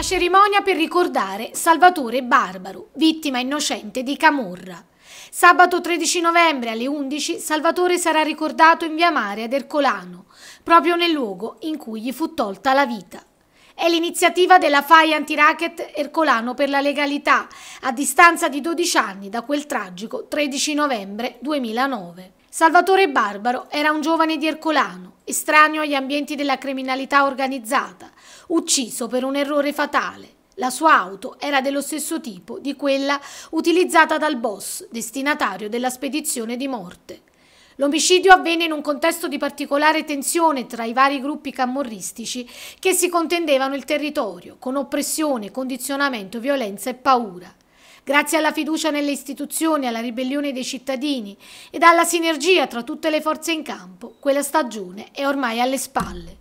Una cerimonia per ricordare Salvatore Barbaro, vittima innocente di Camorra. Sabato 13 novembre alle 11 Salvatore sarà ricordato in via Mare ad Ercolano, proprio nel luogo in cui gli fu tolta la vita. È l'iniziativa della FAI Antiracket Ercolano per la legalità, a distanza di 12 anni da quel tragico 13 novembre 2009. Salvatore Barbaro era un giovane di Ercolano, estraneo agli ambienti della criminalità organizzata, ucciso per un errore fatale. La sua auto era dello stesso tipo di quella utilizzata dal boss, destinatario della spedizione di morte. L'omicidio avvenne in un contesto di particolare tensione tra i vari gruppi camorristici che si contendevano il territorio, con oppressione, condizionamento, violenza e paura. Grazie alla fiducia nelle istituzioni, alla ribellione dei cittadini ed alla sinergia tra tutte le forze in campo, quella stagione è ormai alle spalle.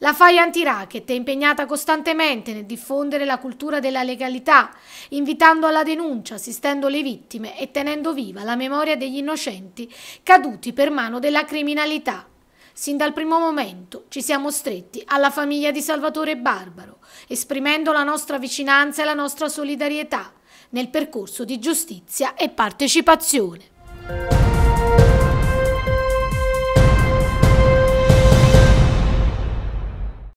La FAI Antiracket è impegnata costantemente nel diffondere la cultura della legalità, invitando alla denuncia, assistendo le vittime e tenendo viva la memoria degli innocenti caduti per mano della criminalità. Sin dal primo momento ci siamo stretti alla famiglia di Salvatore Barbaro, esprimendo la nostra vicinanza e la nostra solidarietà nel percorso di giustizia e partecipazione.